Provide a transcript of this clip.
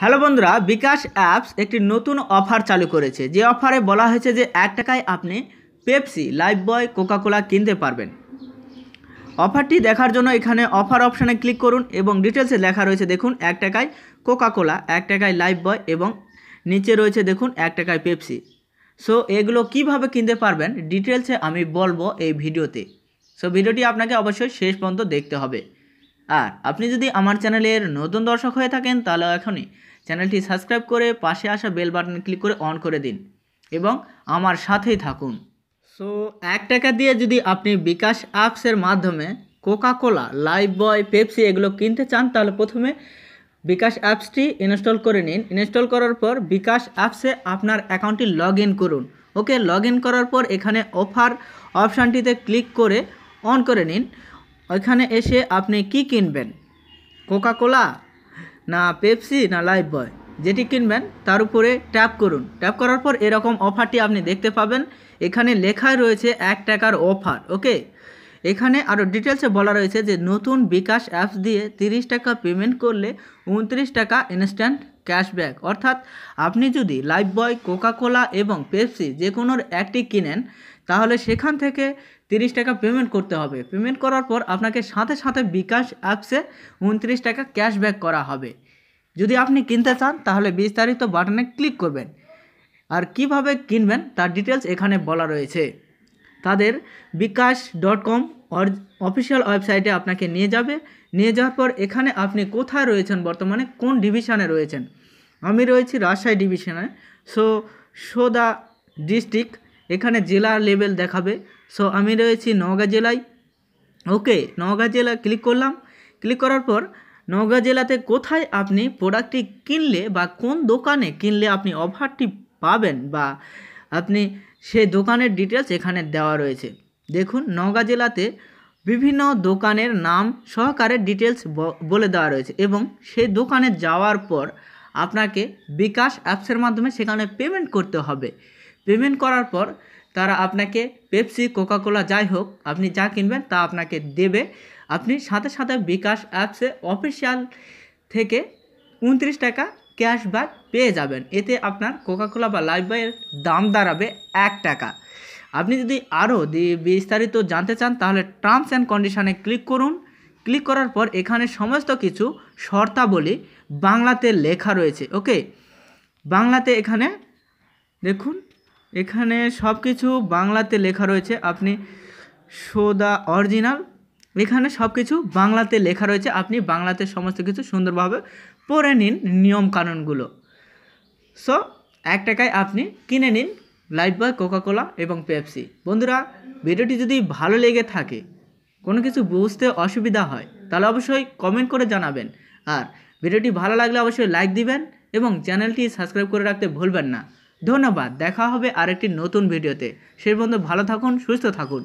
hello বন্ধুরা বিকাশ apps একটি নতুন অফার চালু করেছে যে অফারে বলা হয়েছে যে এক টাকায় আপনি পেপসি লাইফ বয় কোকাকোলা কিনতে পারবেন অফারটি দেখার জন্য এখানে অফার অপশানে ক্লিক করুন এবং ডিটেলসে লেখা রয়েছে দেখুন এক টাকায় কোকাকোলা এক টাকায় লাইফ বয় এবং নিচে রয়েছে দেখুন এক টাকায় পেপসি সো এগুলো কিভাবে কিনতে পারবেন ডিটেলসে আমি বলবো এই ভিডিওতে সো ভিডিওটি আপনাকে অবশ্যই শেষ পর্যন্ত দেখতে হবে আর আপনি যদি আমার চ্যানেলের নতুন দর্শক হয়ে থাকেন তাহলে এখনই চ্যানেলটি সাবস্ক্রাইব করে পাশে আসা বেল বাটন ক্লিক করে অন করে দিন এবং আমার সাথেই থাকুন সো এক টাকা দিয়ে যদি আপনি বিকাশ অ্যাপসের মাধ্যমে Coca Cola Lifebuoy Pepsi এগুলো কিনতে চান তাহলে প্রথমে বিকাশ অ্যাপসটি ইনস্টল করে নিন ইনস্টল করার পর বিকাশ অ্যাপসে আপনার অ্যাকাউন্টটি লগ করুন ওকে লগ করার পর এখানে অফার অপশানটিতে ক্লিক করে অন করে নিন ওইখানে এসে আপনি কি কিনবেন কোকা কোলা না পেপসি না লাইফ বয় যেটি কিনবেন তার উপরে ট্যাপ করুন ট্যাপ করার পর এরকম অফারটি আপনি দেখতে পাবেন এখানে লেখা রয়েছে এক টাকার অফার ওকে এখানে আরও ডিটেলসে বলা রয়েছে যে নতুন বিকাশ অ্যাপস দিয়ে তিরিশ টাকা পেমেন্ট করলে উনত্রিশ টাকা ইনস্ট্যান্ট ক্যাশব্যাক অর্থাৎ আপনি যদি লাইফ বয় কোকাকোলা এবং পেপসি যে কোনোর একটি কিনেন তাহলে সেখান থেকে তিরিশ টাকা পেমেন্ট করতে হবে পেমেন্ট করার পর আপনাকে সাথে সাথে বিকাশ অ্যাপসে উনত্রিশ টাকা ক্যাশব্যাক করা হবে যদি আপনি কিনতে চান তাহলে বিস্তারিত বাটনে ক্লিক করবেন আর কিভাবে কিনবেন তার ডিটেলস এখানে বলা রয়েছে তাদের বিকাশ ডট কম অফিসিয়াল ওয়েবসাইটে আপনাকে নিয়ে যাবে নিয়ে যাওয়ার পর এখানে আপনি কোথায় রয়েছেন বর্তমানে কোন ডিভিশনে রয়েছেন আমি রয়েছি রাজশাহী ডিভিশনে সো সো দ্য ডিস্ট্রিক্ট এখানে জেলার লেভেল দেখাবে সো আমি রয়েছি নওগাঁ জেলায় ওকে নওগাঁ জেলা ক্লিক করলাম ক্লিক করার পর নওগাঁ জেলাতে কোথায় আপনি প্রোডাক্টটি কিনলে বা কোন দোকানে কিনলে আপনি অফারটি পাবেন বা আপনি সেই দোকানের ডিটেলস এখানে দেওয়া রয়েছে দেখুন নওগাঁ জেলাতে বিভিন্ন দোকানের নাম সহকারে ডিটেলস বলে দেওয়া রয়েছে এবং সেই দোকানে যাওয়ার পর আপনাকে বিকাশ অ্যাপসের মাধ্যমে সেখানে পেমেন্ট করতে হবে পেমেন্ট করার পর তারা আপনাকে পেপসি কোকাকোলা যাই হোক আপনি যা কিনবেন তা আপনাকে দেবে আপনি সাথে সাথে বিকাশ অ্যাপসে অফিসিয়াল থেকে উনত্রিশ টাকা ক্যাশব্যাক পেয়ে যাবেন এতে আপনার কোকাকোলা বা লাইফ বয়ের দাম দাঁড়াবে এক টাকা আপনি যদি আরও বিস্তারিত জানতে চান তাহলে টার্মস অ্যান্ড কন্ডিশানে ক্লিক করুন ক্লিক করার পর এখানে সমস্ত কিছু শর্তাবলী বাংলাতে লেখা রয়েছে ওকে বাংলাতে এখানে দেখুন এখানে সব কিছু বাংলাতে লেখা রয়েছে আপনি শো দ্য অরিজিনাল এখানে সব কিছু বাংলাতে লেখা রয়েছে আপনি বাংলাতে সমস্ত কিছু সুন্দরভাবে পড়ে নিন নিয়মকানুনগুলো সো এক টাকায় আপনি কিনে নিন লাইফ বয় কোকাকোলা এবং পেপসি বন্ধুরা ভিডিওটি যদি ভালো লেগে থাকে কোনো কিছু বুঝতে অসুবিধা হয় তাহলে অবশ্যই কমেন্ট করে জানাবেন আর ভিডিওটি ভালো লাগলে অবশ্যই লাইক দিবেন এবং চ্যানেলটি সাবস্ক্রাইব করে রাখতে ভুলবেন না ধন্যবাদ দেখা হবে আরেকটি নতুন ভিডিওতে সে পর্যন্ত ভালো থাকুন সুস্থ থাকুন